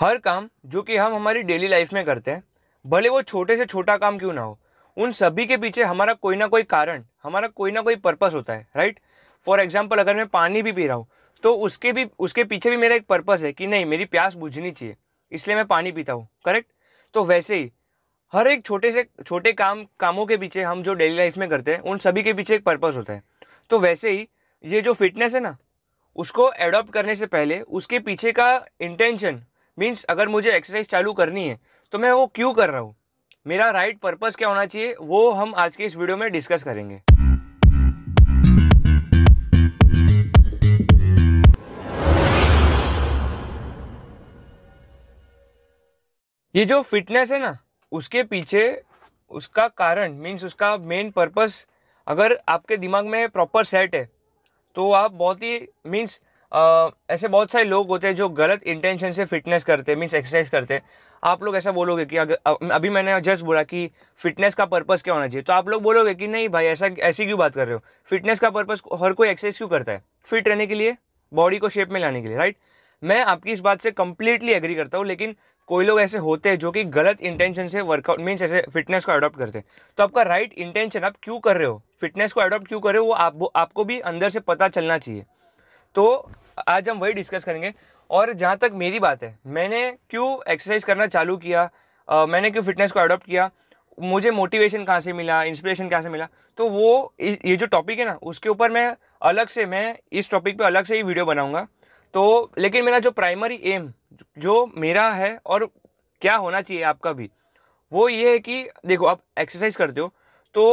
हर काम जो कि हम हमारी डेली लाइफ में करते हैं भले वो छोटे से छोटा काम क्यों ना हो उन सभी के पीछे हमारा कोई ना कोई कारण हमारा कोई ना कोई पर्पस होता है राइट फॉर एग्जाम्पल अगर मैं पानी भी पी रहा हूँ तो उसके भी उसके पीछे भी मेरा एक पर्पस है कि नहीं मेरी प्यास बुझनी चाहिए इसलिए मैं पानी पीता हूँ करेक्ट तो वैसे ही हर एक छोटे से छोटे काम कामों के पीछे हम जो डेली लाइफ में करते हैं उन सभी के पीछे एक पर्पस होता है तो वैसे ही ये जो फिटनेस है ना उसको एडॉप्ट करने से पहले उसके पीछे का इंटेंशन मीन्स अगर मुझे एक्सरसाइज चालू करनी है तो मैं वो क्यों कर रहा हूँ मेरा राइट पर्पज क्या होना चाहिए वो हम आज के इस वीडियो में डिस्कस करेंगे ये जो फिटनेस है ना उसके पीछे उसका कारण मीन्स उसका मेन पर्पस अगर आपके दिमाग में प्रॉपर सेट है तो आप बहुत ही मीन्स आ, ऐसे बहुत सारे लोग होते हैं जो गलत इंटेंशन से फिटनेस करते हैं मीन्स एक्सरसाइज करते हैं आप लोग ऐसा बोलोगे कि अगर अभी मैंने जस्ट बोला कि फिटनेस का पर्पज़ क्या होना चाहिए तो आप लोग बोलोगे कि नहीं भाई ऐसा ऐसी क्यों बात कर रहे हो फिटनेस का पर्पज़ हर कोई एक्सरसाइज क्यों करता है फिट रहने के लिए बॉडी को शेप में लाने के लिए राइट मैं आपकी इस बात से कंप्लीटली एग्री करता हूँ लेकिन कोई लोग ऐसे होते हैं जो कि गलत इंटेंशन से वर्कआउट मीन्स ऐसे फिटनेस को अडॉप्ट करते हैं तो आपका राइट इंटेंशन आप क्यों कर रहे हो फिटनेस को अडॉप्ट क्यों कर रहे हो वो आप, आपको भी अंदर से पता चलना चाहिए तो आज हम वही डिस्कस करेंगे और जहाँ तक मेरी बात है मैंने क्यों एक्सरसाइज करना चालू किया आ, मैंने क्यों फिटनेस को अडोप्ट किया मुझे मोटिवेशन कहाँ से मिला इंस्पिरेशन कहाँ से मिला तो वो ये जो टॉपिक है ना उसके ऊपर मैं अलग से मैं इस टॉपिक पे अलग से ही वीडियो बनाऊंगा तो लेकिन मेरा जो प्राइमरी एम जो मेरा है और क्या होना चाहिए आपका भी वो ये है कि देखो आप एक्सरसाइज करते हो तो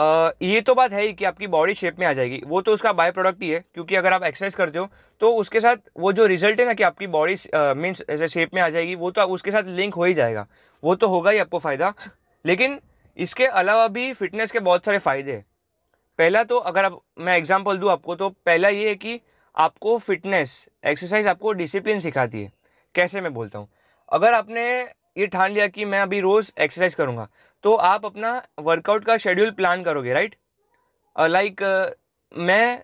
आ, ये तो बात है ही कि आपकी बॉडी शेप में आ जाएगी वो तो उसका बाय प्रोडक्ट ही है क्योंकि अगर आप एक्सरसाइज करते हो तो उसके साथ वो जो रिजल्ट है ना कि आपकी बॉडी मीन्स ऐसे शेप में आ जाएगी वो तो उसके साथ लिंक हो ही जाएगा वो तो होगा ही आपको फ़ायदा लेकिन इसके अलावा भी फिटनेस के बहुत सारे फ़ायदे हैं पहला तो अगर आप मैं एग्जाम्पल दूँ आपको तो पहला ये है कि आपको फिटनेस एक्सरसाइज आपको डिसिप्लिन सिखाती है कैसे मैं बोलता हूँ अगर आपने ये ठान लिया कि मैं अभी रोज़ एक्सरसाइज करूँगा तो आप अपना वर्कआउट का शेड्यूल प्लान करोगे राइट लाइक uh, uh, मैं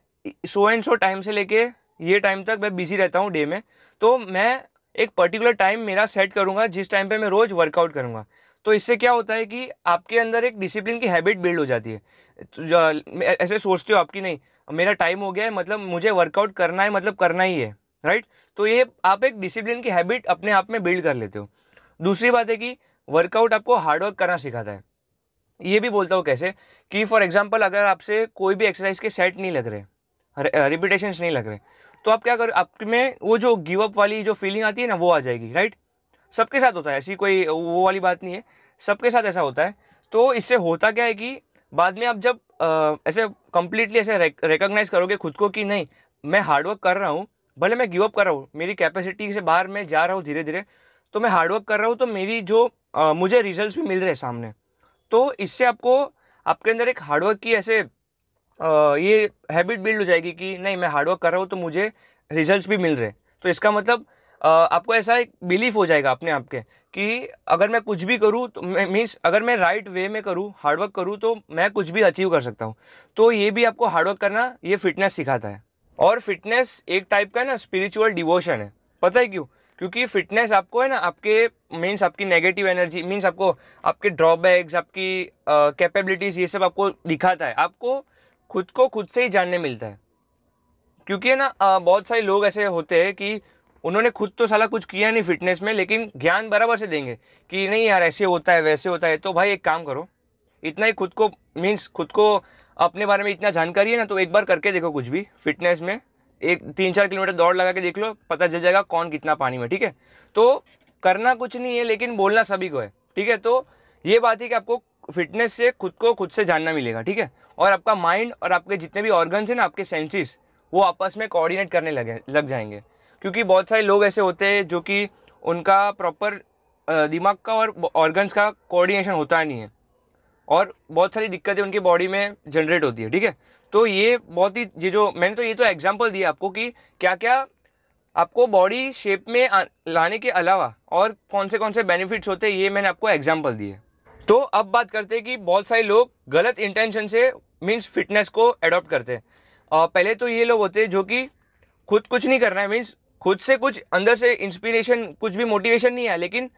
सो एंड सो टाइम से लेके ये टाइम तक मैं बिजी रहता हूँ डे में तो मैं एक पर्टिकुलर टाइम मेरा सेट करूँगा जिस टाइम पे मैं रोज़ वर्कआउट करूँगा तो इससे क्या होता है कि आपके अंदर एक डिसिप्लिन की हैबिट बिल्ड हो जाती है तो ऐसे सोचते हो आपकी नहीं मेरा टाइम हो गया है मतलब मुझे वर्कआउट करना है मतलब करना ही है राइट तो ये आप एक डिसिप्लिन की हैबिट अपने आप में बिल्ड कर लेते हो दूसरी बात है कि वर्कआउट आपको हार्डवर्क करना सिखाता है ये भी बोलता हूँ कैसे कि फॉर एग्जाम्पल अगर आपसे कोई भी एक्सरसाइज के सेट नहीं लग रहे रिपीटेशंस नहीं लग रहे तो आप क्या कर आप में वो जो गिव अप वाली जो फीलिंग आती है ना वो आ जाएगी राइट सबके साथ होता है ऐसी कोई वो वाली बात नहीं है सबके साथ ऐसा होता है तो इससे होता क्या है कि बाद में आप जब आ, ऐसे कम्प्लीटली ऐसे रिकोगनाइज़ करोगे खुद को कि नहीं मैं हार्डवर्क कर रहा हूँ भले मैं गिवअप कर रहा हूँ मेरी कैपेसिटी से बाहर मैं जा रहा हूँ धीरे धीरे तो मैं हार्डवर्क कर रहा हूँ तो मेरी जो आ, मुझे रिजल्ट्स भी मिल रहे हैं सामने तो इससे आपको आपके अंदर एक हार्डवर्क की ऐसे आ, ये हैबिट बिल्ड हो जाएगी कि नहीं मैं हार्डवर्क कर रहा हूँ तो मुझे रिजल्ट्स भी मिल रहे हैं तो इसका मतलब आ, आपको ऐसा एक बिलीफ हो जाएगा अपने आप के कि अगर मैं कुछ भी करूँ तो मीन्स अगर मैं राइट वे में करूँ हार्डवर्क करूँ तो मैं कुछ भी अचीव कर सकता हूँ तो ये भी आपको हार्डवर्क करना ये फिटनेस सिखाता है और फिटनेस एक टाइप का ना स्पिरिचुअल डिवोशन है पता है क्यों क्योंकि फिटनेस आपको है ना आपके मीन्स आपकी नेगेटिव एनर्जी मीन्स आपको आपके ड्रॉबैक्स आपकी कैपेबिलिटीज़ ये सब आपको दिखाता है आपको खुद को खुद से ही जानने मिलता है क्योंकि है ना आ, बहुत सारे लोग ऐसे होते हैं कि उन्होंने खुद तो साला कुछ किया नहीं फिटनेस में लेकिन ज्ञान बराबर से देंगे कि नहीं यार ऐसे होता है वैसे होता है तो भाई एक काम करो इतना ही खुद को मीन्स खुद को अपने बारे में इतना जानकारी है ना तो एक बार करके देखो कुछ भी फिटनेस में एक तीन चार किलोमीटर दौड़ लगा के देख लो पता चल जाएगा कौन कितना पानी में ठीक है तो करना कुछ नहीं है लेकिन बोलना सभी को है ठीक है तो ये बात है कि आपको फिटनेस से खुद को खुद से जानना मिलेगा ठीक है और आपका माइंड और आपके जितने भी ऑर्गन्स हैं ना आपके सेंसेस वो आपस में कोऑर्डिनेट करने लगे लग जाएंगे क्योंकि बहुत सारे लोग ऐसे होते हैं जो कि उनका प्रॉपर दिमाग का और ऑर्गन्स का कोऑर्डिनेशन होता नहीं है और बहुत सारी दिक्कतें उनकी बॉडी में जनरेट होती है ठीक है तो ये बहुत ही ये जो मैंने तो ये तो एग्जाम्पल दिया आपको कि क्या क्या आपको बॉडी शेप में लाने के अलावा और कौन से कौन से बेनिफिट्स होते हैं ये मैंने आपको एग्जाम्पल दिए तो अब बात करते हैं कि बहुत सारे लोग गलत इंटेंशन से मीन्स फिटनेस को अडॉप्ट करते हैं पहले तो ये लोग होते हैं जो कि खुद कुछ नहीं करना है मीन्स खुद से कुछ अंदर से इंस्पिरेशन कुछ भी मोटिवेशन नहीं है लेकिन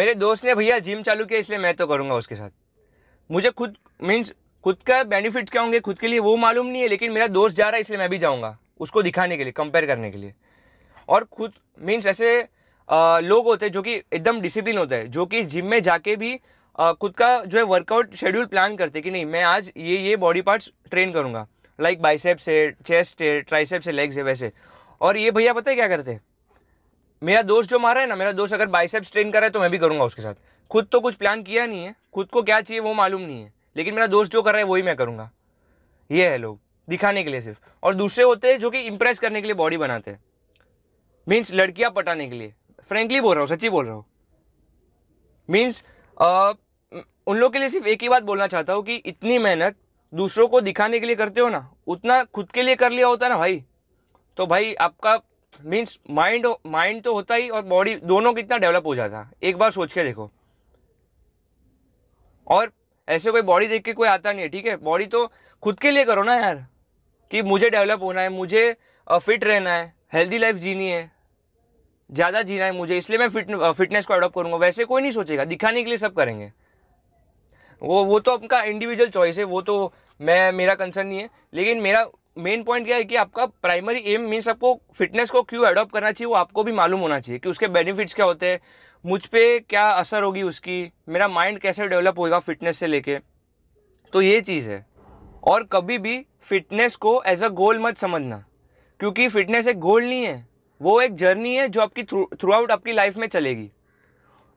मेरे दोस्त ने भैया जिम चालू किया इसलिए मैं तो करूँगा उसके साथ मुझे खुद मीन्स खुद का बेनिफिट्स क्या होंगे खुद के लिए वो मालूम नहीं है लेकिन मेरा दोस्त जा रहा है इसलिए मैं भी जाऊँगा उसको दिखाने के लिए कंपेयर करने के लिए और खुद मीन्स ऐसे आ, लोग होते हैं जो कि एकदम डिसिप्लिन होते हैं जो कि जिम में जाके भी आ, खुद का जो है वर्कआउट शेड्यूल प्लान करते कि नहीं मैं आज ये ये बॉडी पार्ट्स ट्रेन करूँगा लाइक बाइसेप्स है चेस्ट है ट्राइसेप्स है लेग्स है वैसे और ये भैया पता है क्या करते हैं मेरा दोस्त जो मारा है ना मेरा दोस्त अगर बाइसेप्स ट्रेन कर रहा है तो मैं भी करूँगा उसके साथ खुद तो कुछ प्लान किया नहीं है खुद को क्या चाहिए वो मालूम नहीं है लेकिन मेरा दोस्त जो कर रहा है वही मैं करूँगा ये है लोग दिखाने के लिए सिर्फ और दूसरे होते हैं जो कि इम्प्रेस करने के लिए बॉडी बनाते हैं मीन्स लड़कियाँ पटाने के लिए फ्रेंकली बोल रहा हूँ सच्ची बोल रहा हूँ मीन्स उन लोग के लिए सिर्फ एक ही बात बोलना चाहता हूँ कि इतनी मेहनत दूसरों को दिखाने के लिए करते हो ना उतना खुद के लिए कर लिया होता ना भाई तो भाई आपका मीन्स माइंड माइंड तो होता ही और बॉडी दोनों कितना डेवलप हो जाता एक बार सोच के देखो और ऐसे कोई बॉडी देख के कोई आता नहीं है ठीक है बॉडी तो खुद के लिए करो ना यार कि मुझे डेवलप होना है मुझे फिट रहना है हेल्दी लाइफ जीनी है ज़्यादा जीना है मुझे इसलिए मैं फिट फिटनेस को अडोप्ट करूँगा वैसे कोई नहीं सोचेगा दिखाने के लिए सब करेंगे वो वो तो आपका इंडिविजुअल चॉइस है वो तो मैं मेरा कंसर्न नहीं है लेकिन मेरा मेन पॉइंट क्या है कि आपका प्राइमरी एम मीन्स आपको फिटनेस को क्यों अडॉप्ट करना चाहिए वो आपको भी मालूम होना चाहिए कि उसके बेनिफिट्स क्या होते हैं मुझ पर क्या असर होगी उसकी मेरा माइंड कैसे डेवलप होगा फिटनेस से लेके तो ये चीज़ है और कभी भी फिटनेस को एज अ गोल मत समझना क्योंकि फिटनेस एक गोल नहीं है वो एक जर्नी है जो आपकी थ्रू आउट आपकी लाइफ में चलेगी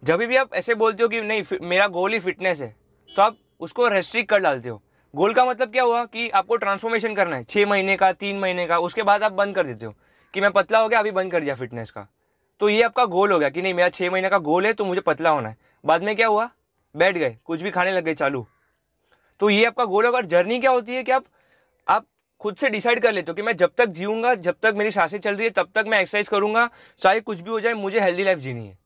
जब भी आप ऐसे बोलते हो कि नहीं मेरा गोल ही फिटनेस है तो आप उसको रेस्ट्रिक्ट कर डालते हो गोल का मतलब क्या हुआ कि आपको ट्रांसफॉर्मेशन करना है छः महीने का तीन महीने का उसके बाद आप बंद कर देते हो कि मैं पतला हो गया अभी बंद कर दिया फिटनेस का तो ये आपका गोल हो गया कि नहीं मेरा छः महीने का गोल है तो मुझे पतला होना है बाद में क्या हुआ बैठ गए कुछ भी खाने लग गए चालू तो ये आपका गोल होगा और जर्नी क्या होती है कि आप आप खुद से डिसाइड कर लेते हो कि मैं जब तक जीऊँगा जब तक मेरी सांसें चल रही है तब तक मैं एक्सरसाइज करूँगा चाहे कुछ भी हो जाए मुझे हेल्दी लाइफ जीनी है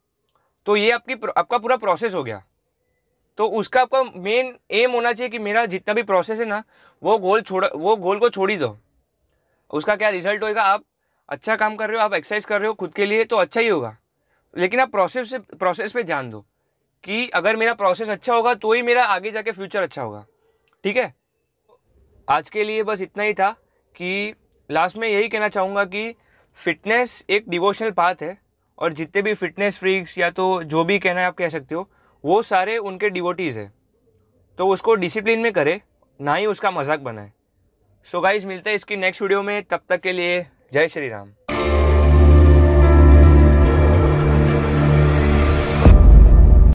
तो ये आपकी आपका पूरा प्रोसेस हो गया तो उसका आपका मेन एम होना चाहिए कि मेरा जितना भी प्रोसेस है ना वो गोल छोड़ वो गोल को छोड़ ही दो उसका क्या रिजल्ट होएगा आप अच्छा काम कर रहे हो आप एक्सरसाइज कर रहे हो खुद के लिए तो अच्छा ही होगा लेकिन आप प्रोसेस से प्रोसेस पे ध्यान दो कि अगर मेरा प्रोसेस अच्छा होगा तो ही मेरा आगे जाके फ्यूचर अच्छा होगा ठीक है आज के लिए बस इतना ही था कि लास्ट में यही कहना चाहूँगा कि फिटनेस एक डिवोशनल पाथ है और जितने भी फिटनेस फ्रीक्स या तो जो भी कहना है आप कह सकते हो वो सारे उनके डिवोटीज़ है तो उसको डिसिप्लिन में करें ना ही उसका मजाक बनाए सो गाइज मिलते हैं इसकी नेक्स्ट वीडियो में तब तक के लिए जय श्री राम